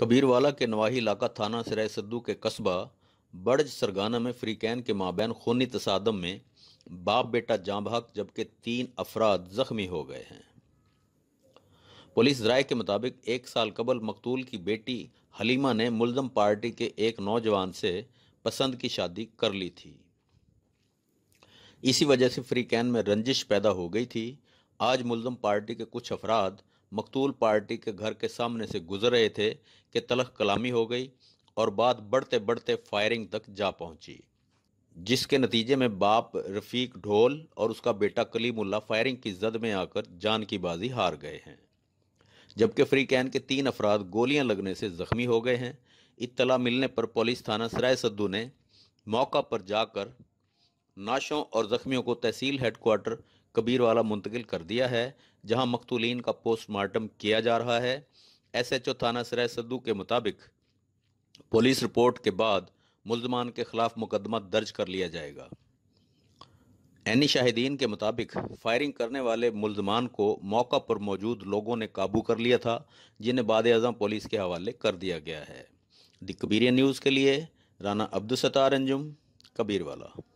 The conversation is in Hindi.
कबीरवाला के नवाही इलाका थाना सराय सद्दू के कस्बा बड़ज सरगाना में फ्रीकैन के माबैन खूनी तसादम में बाप बेटा जांभाक जबकि तीन अफराद जख्मी हो गए हैं पुलिस राय के मुताबिक एक साल कबल मकतूल की बेटी हलीमा ने मुलजम पार्टी के एक नौजवान से पसंद की शादी कर ली थी इसी वजह से फ्रीकैन में रंजिश पैदा हो गई थी आज मुलजम पार्टी के कुछ अफराद मकतूल पार्टी के घर के सामने से गुजर रहे थे कि तलख कलामी हो गई और बात बढ़ते बढ़ते फायरिंग तक जा पहुंची जिसके नतीजे में बाप रफीक ढोल और उसका बेटा कलीमुल्ला फायरिंग की जद में आकर जान की बाजी हार गए हैं जबकि फ्री कैन के तीन अफराद गोलियां लगने से जख्मी हो गए हैं इत्तला मिलने पर पुलिस थाना सराय सद्दू ने मौका पर जाकर नाशों और जख्मियों को तहसील हेडक्वार्टर वाला मुंतकिल कर दिया है जहां मकतूलिन का पोस्टमार्टम किया जा रहा है एसएचओ थाना सराय सद्दू के मुताबिक पुलिस रिपोर्ट के बाद मुलजमान के खिलाफ मुकदमा दर्ज कर लिया जाएगा एनी शाहिदीन के मुताबिक फायरिंग करने वाले मुलजमान को मौका पर मौजूद लोगों ने काबू कर लिया था जिन्हें बाद अजम पुलिस के हवाले कर दिया गया है द कबीरिया न्यूज़ के लिए राना अब्दुलसतार अंजुम कबीरवाला